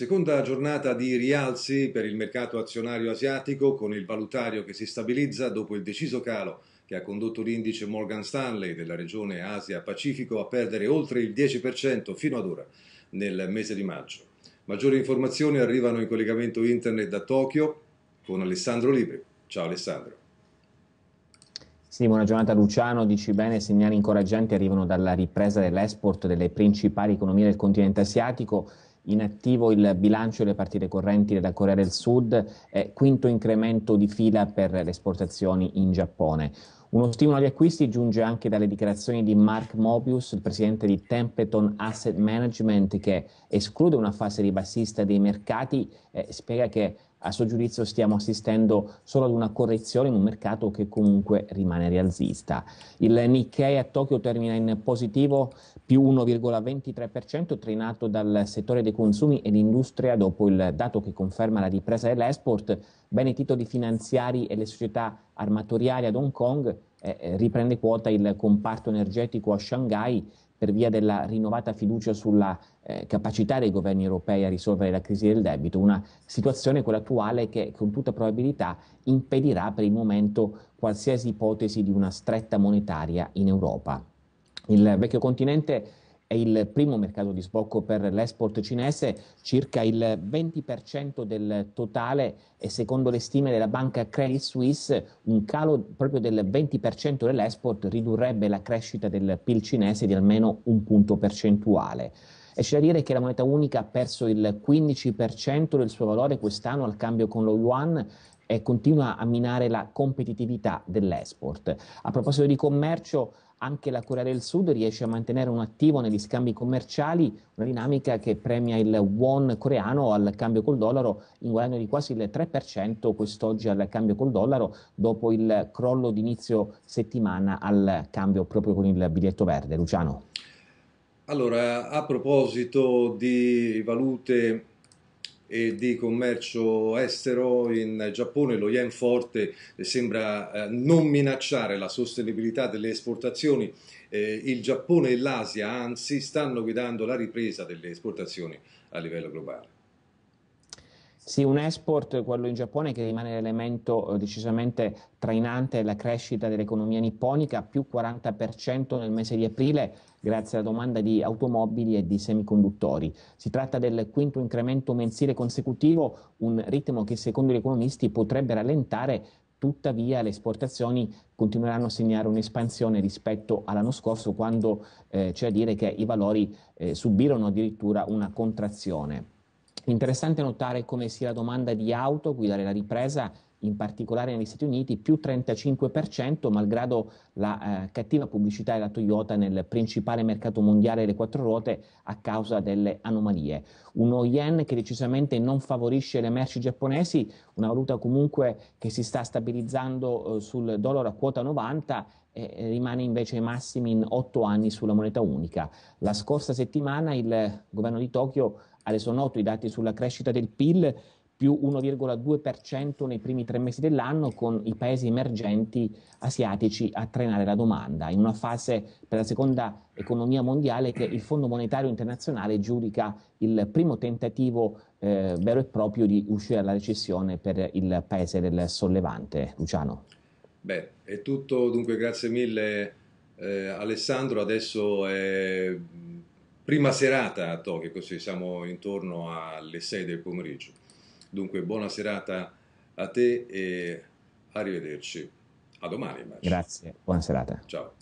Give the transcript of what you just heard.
Seconda giornata di rialzi per il mercato azionario asiatico con il valutario che si stabilizza dopo il deciso calo che ha condotto l'indice Morgan Stanley della regione Asia-Pacifico a perdere oltre il 10% fino ad ora nel mese di maggio. Maggiori informazioni arrivano in collegamento internet da Tokyo con Alessandro Libri. Ciao Alessandro. Sì, buona giornata Luciano, dici bene, segnali incoraggianti arrivano dalla ripresa dell'export delle principali economie del continente asiatico in attivo il bilancio delle partite correnti della Corea del Sud, eh, quinto incremento di fila per le esportazioni in Giappone. Uno stimolo agli acquisti giunge anche dalle dichiarazioni di Mark Mobius, il presidente di Templeton Asset Management, che esclude una fase ribassista dei mercati e eh, spiega che a suo giudizio stiamo assistendo solo ad una correzione in un mercato che comunque rimane rialzista. Il Nikkei a Tokyo termina in positivo più 1,23%, trainato dal settore dei consumi e l'industria dopo il dato che conferma la ripresa dell'export bene i titoli finanziari e le società armatoriali ad Hong Kong, eh, eh, riprende quota il comparto energetico a Shanghai per via della rinnovata fiducia sulla eh, capacità dei governi europei a risolvere la crisi del debito, una situazione quella attuale che con tutta probabilità impedirà per il momento qualsiasi ipotesi di una stretta monetaria in Europa. Il vecchio continente è il primo mercato di sbocco per l'export cinese, circa il 20% del totale e secondo le stime della banca Credit Suisse un calo proprio del 20% dell'export ridurrebbe la crescita del PIL cinese di almeno un punto percentuale. E c'è da dire che la moneta unica ha perso il 15% del suo valore quest'anno al cambio con lo yuan e continua a minare la competitività dell'export. A proposito di commercio, anche la Corea del Sud riesce a mantenere un attivo negli scambi commerciali, una dinamica che premia il won coreano al cambio col dollaro in guadagno di quasi il 3% quest'oggi al cambio col dollaro dopo il crollo d'inizio settimana al cambio proprio con il biglietto verde. Luciano. Allora, a proposito di valute e di commercio estero in Giappone, lo yen forte eh, sembra eh, non minacciare la sostenibilità delle esportazioni. Eh, il Giappone e l'Asia, anzi, stanno guidando la ripresa delle esportazioni a livello globale. Sì, un export, quello in Giappone, che rimane l'elemento eh, decisamente trainante della crescita dell'economia nipponica, più 40% nel mese di aprile, grazie alla domanda di automobili e di semiconduttori. Si tratta del quinto incremento mensile consecutivo, un ritmo che secondo gli economisti potrebbe rallentare Tuttavia le esportazioni continueranno a segnare un'espansione rispetto all'anno scorso quando eh, c'è a dire che i valori eh, subirono addirittura una contrazione. Interessante notare come sia la domanda di auto guidare la ripresa, in particolare negli Stati Uniti, più 35%, malgrado la eh, cattiva pubblicità della Toyota nel principale mercato mondiale delle quattro ruote a causa delle anomalie. Uno yen che decisamente non favorisce le merci giapponesi, una valuta comunque che si sta stabilizzando eh, sul dollaro a quota 90 rimane invece ai massimi in otto anni sulla moneta unica. La scorsa settimana il governo di Tokyo Adesso noto i dati sulla crescita del PIL più 1,2% nei primi tre mesi dell'anno con i paesi emergenti asiatici a trainare la domanda, in una fase per la seconda economia mondiale che il Fondo Monetario Internazionale giudica il primo tentativo eh, vero e proprio di uscire dalla recessione per il paese del sollevante. Luciano. Beh, è tutto, dunque grazie mille eh, Alessandro, adesso è prima serata a Tokyo, così siamo intorno alle 6 del pomeriggio. Dunque buona serata a te e arrivederci. A domani. Immagino. Grazie, buona serata. Ciao.